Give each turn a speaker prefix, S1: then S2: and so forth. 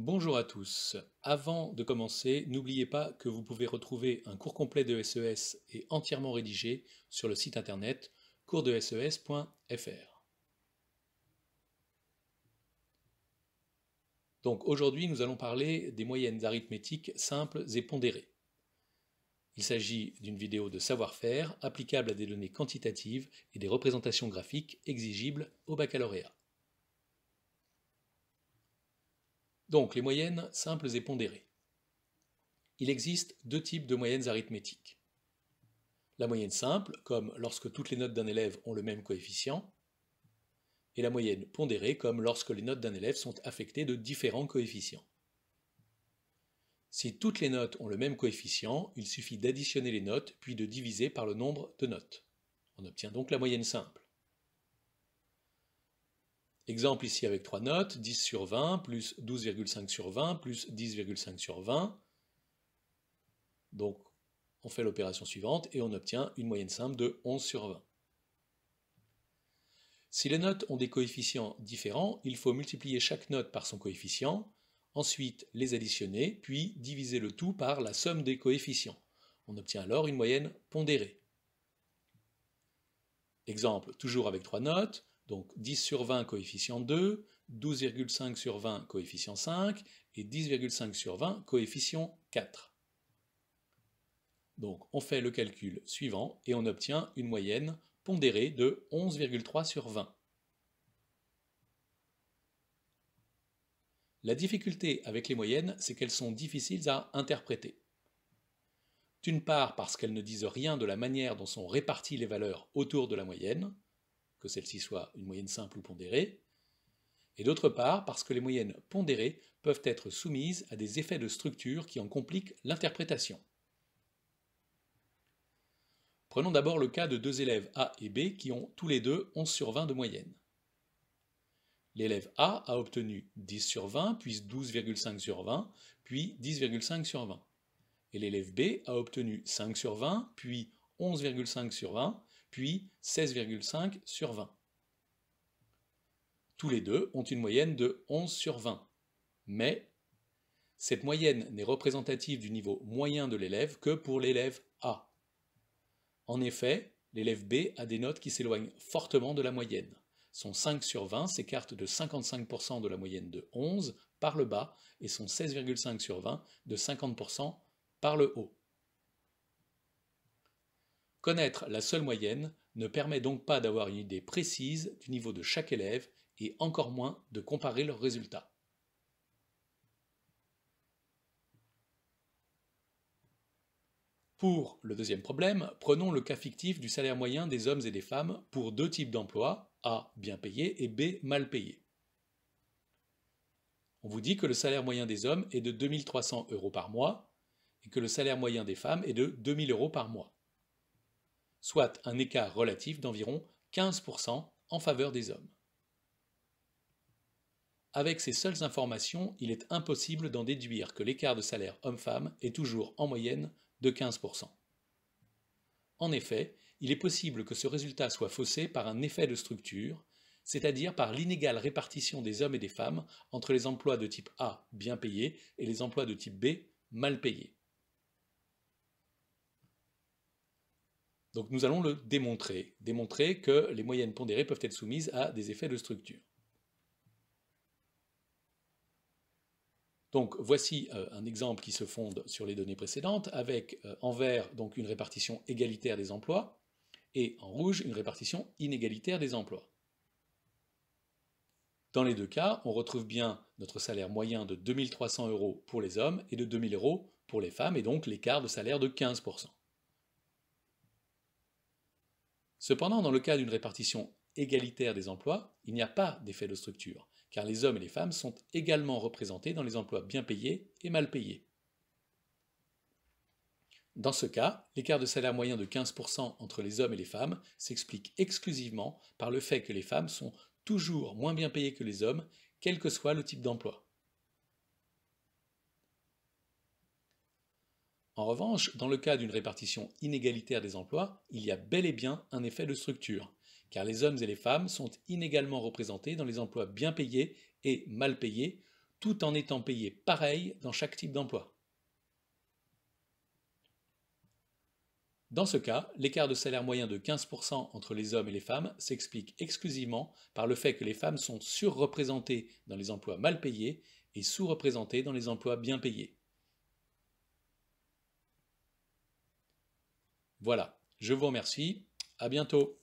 S1: Bonjour à tous. Avant de commencer, n'oubliez pas que vous pouvez retrouver un cours complet de SES e et entièrement rédigé sur le site internet coursdeses.fr. Donc aujourd'hui, nous allons parler des moyennes arithmétiques simples et pondérées. Il s'agit d'une vidéo de savoir-faire applicable à des données quantitatives et des représentations graphiques exigibles au baccalauréat. Donc les moyennes simples et pondérées. Il existe deux types de moyennes arithmétiques. La moyenne simple, comme lorsque toutes les notes d'un élève ont le même coefficient, et la moyenne pondérée, comme lorsque les notes d'un élève sont affectées de différents coefficients. Si toutes les notes ont le même coefficient, il suffit d'additionner les notes puis de diviser par le nombre de notes. On obtient donc la moyenne simple. Exemple ici avec trois notes, 10 sur 20, plus 12,5 sur 20, plus 10,5 sur 20. Donc on fait l'opération suivante et on obtient une moyenne simple de 11 sur 20. Si les notes ont des coefficients différents, il faut multiplier chaque note par son coefficient, ensuite les additionner, puis diviser le tout par la somme des coefficients. On obtient alors une moyenne pondérée. Exemple, toujours avec trois notes, donc 10 sur 20 coefficient 2, 12,5 sur 20 coefficient 5 et 10,5 sur 20 coefficient 4. Donc on fait le calcul suivant et on obtient une moyenne pondérée de 11,3 sur 20. La difficulté avec les moyennes, c'est qu'elles sont difficiles à interpréter. D'une part parce qu'elles ne disent rien de la manière dont sont réparties les valeurs autour de la moyenne, que celle-ci soit une moyenne simple ou pondérée, et d'autre part parce que les moyennes pondérées peuvent être soumises à des effets de structure qui en compliquent l'interprétation. Prenons d'abord le cas de deux élèves A et B qui ont tous les deux 11 sur 20 de moyenne. L'élève A a obtenu 10 sur 20, puis 12,5 sur 20, puis 10,5 sur 20. Et l'élève B a obtenu 5 sur 20, puis 11,5 sur 20, puis 16,5 sur 20. Tous les deux ont une moyenne de 11 sur 20, mais cette moyenne n'est représentative du niveau moyen de l'élève que pour l'élève A. En effet, l'élève B a des notes qui s'éloignent fortement de la moyenne. Son 5 sur 20 s'écarte de 55% de la moyenne de 11 par le bas et son 16,5 sur 20 de 50% par le haut. Connaître la seule moyenne ne permet donc pas d'avoir une idée précise du niveau de chaque élève et encore moins de comparer leurs résultats. Pour le deuxième problème, prenons le cas fictif du salaire moyen des hommes et des femmes pour deux types d'emplois, A bien payé et B mal payé. On vous dit que le salaire moyen des hommes est de 2300 euros par mois et que le salaire moyen des femmes est de 2000 euros par mois soit un écart relatif d'environ 15% en faveur des hommes. Avec ces seules informations, il est impossible d'en déduire que l'écart de salaire homme-femme est toujours en moyenne de 15%. En effet, il est possible que ce résultat soit faussé par un effet de structure, c'est-à-dire par l'inégale répartition des hommes et des femmes entre les emplois de type A bien payés et les emplois de type B mal payés. Donc nous allons le démontrer, démontrer que les moyennes pondérées peuvent être soumises à des effets de structure. Donc voici euh, un exemple qui se fonde sur les données précédentes, avec euh, en vert donc une répartition égalitaire des emplois, et en rouge une répartition inégalitaire des emplois. Dans les deux cas, on retrouve bien notre salaire moyen de 2300 euros pour les hommes et de 2000 euros pour les femmes, et donc l'écart de salaire de 15%. Cependant, dans le cas d'une répartition égalitaire des emplois, il n'y a pas d'effet de structure, car les hommes et les femmes sont également représentés dans les emplois bien payés et mal payés. Dans ce cas, l'écart de salaire moyen de 15% entre les hommes et les femmes s'explique exclusivement par le fait que les femmes sont toujours moins bien payées que les hommes, quel que soit le type d'emploi. En revanche, dans le cas d'une répartition inégalitaire des emplois, il y a bel et bien un effet de structure, car les hommes et les femmes sont inégalement représentés dans les emplois bien payés et mal payés, tout en étant payés pareil dans chaque type d'emploi. Dans ce cas, l'écart de salaire moyen de 15% entre les hommes et les femmes s'explique exclusivement par le fait que les femmes sont surreprésentées dans les emplois mal payés et sous-représentées dans les emplois bien payés. Voilà, je vous remercie, à bientôt.